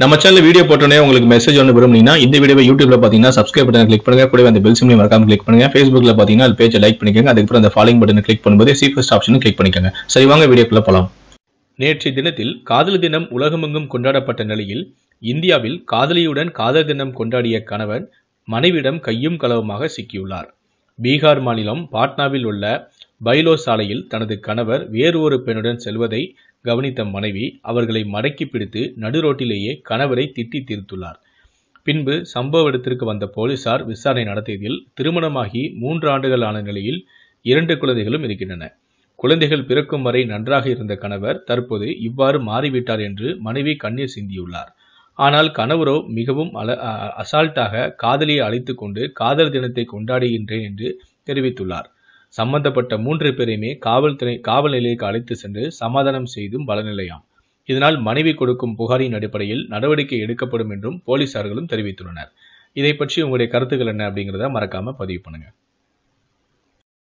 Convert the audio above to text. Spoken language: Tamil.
நம்ம சேனல் வீடியோ போட்டோன்னே உங்களுக்கு மெசேஜ் ஒன்று விரும்புனீங்கன்னா இந்த வீடியோ யூடியூப்ல பார்த்தீங்கன்னா சப்ஸ்கிரைப் பட்டன் கிளிக் பண்ணுங்க கூட அந்த பெல் சிம்லையும் மறக்காம கிளிக் பண்ணுங்க ஃபேஸ்புக்ல பார்த்தீங்கன்னா அது பேஜை லைக் பண்ணிக்கோங்க அதுக்கப்புறம் அந்த ஃபாலோ பட்டன் கிளிக் பண்ணும்போது சீஃபஸ்ட் ஆப்ஷனும் கிளிக் பண்ணிக்கோங்க சரி வாங்க வீடியோக்குள்ள போலாம் நேற்றைய தினத்தில் காதல் தினம் உலகமெங்கும் கொண்டாடப்பட்ட நிலையில் இந்தியாவில் காதலியுடன் காதல் தினம் கொண்டாடிய கணவன் மனைவிடம் கையும் களவுமாக சிக்கியுள்ளார் பீகார் மாநிலம் பாட்னாவில் உள்ள பைலோ சாலையில் தனது கணவர் வேறு ஒரு பெண்ணுடன் செல்வதை கவனித்த மனைவி அவர்களை மடக்கி பிடித்து நடு ரோட்டிலேயே கணவரை திட்டி தீர்த்துள்ளார் பின்பு சம்பவ இடத்திற்கு வந்த போலீசார் விசாரணை நடத்தியதில் திருமணமாகி மூன்று ஆண்டுகள் ஆன நிலையில் இரண்டு குழந்தைகளும் இருக்கின்றன குழந்தைகள் பிறக்கும் வரை நன்றாக இருந்த கணவர் தற்போது இவ்வாறு மாறிவிட்டார் என்று மனைவி கண்ணீர் சிந்தியுள்ளார் ஆனால் கணவரோ மிகவும் அல அசால்ட்டாக காதலியை அழைத்து கொண்டு காதல் தினத்தை கொண்டாடுகின்றேன் என்று தெரிவித்துள்ளார் சம்பந்தப்பட்ட மூன்று பேரையுமே காவல்துறை காவல் நிலையக்கு அழைத்து சென்று சமாதானம் செய்தும் பலநிலையாம் இதனால் மனைவி கொடுக்கும் புகாரின் அடிப்படையில் நடவடிக்கை எடுக்கப்படும் என்றும் போலீசார்களும் தெரிவித்துள்ளனர் இதை பற்றி உங்களுடைய கருத்துக்கள் என்ன அப்படிங்கிறத மறக்காம பதிவு பண்ணுங்க